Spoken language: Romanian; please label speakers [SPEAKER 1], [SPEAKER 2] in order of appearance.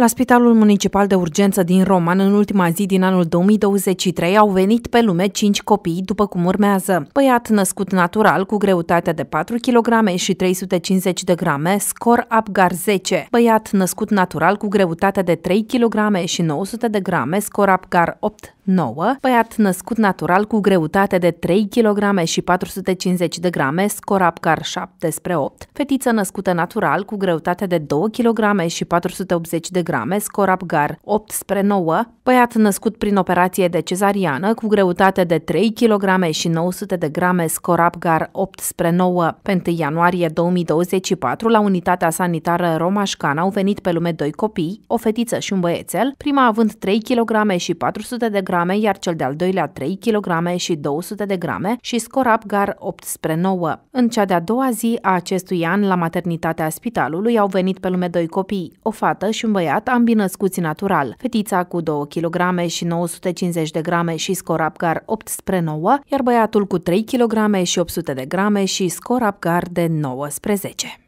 [SPEAKER 1] La Spitalul Municipal de Urgență din Roman, în ultima zi din anul 2023, au venit pe lume 5 copii, după cum urmează. Băiat născut natural, cu greutate de 4 kg și 350 de grame, scor Apgar 10. Băiat născut natural, cu greutate de 3 kg și 900 de grame, scor Apgar 8. 9, băiat născut natural cu greutate de 3 kg și 450 de grame, scorapcar 7 spre 8, fetiță născută natural cu greutate de 2 kg și 480 de grame, scorapgar 8 spre 9, băiat născut prin operație de cezariană cu greutate de 3 kg și 900 de grame, scorapgar 8 spre 9. Pe 1 ianuarie 2024, la unitatea sanitară Romașcan au venit pe lume doi copii, o fetiță și un băiețel, prima având 3 kg și 400 de grame, iar cel de-al doilea 3 kg și 200 de grame și Scorapgar 8 spre 9. În cea de-a doua zi a acestui an, la maternitatea spitalului, au venit pe lume doi copii, o fată și un băiat, ambii născuți natural. Fetița cu 2 kg și 950 de grame și Scorapgar 8 spre 9, iar băiatul cu 3 kg și 800 de grame și Scorapgar de 19.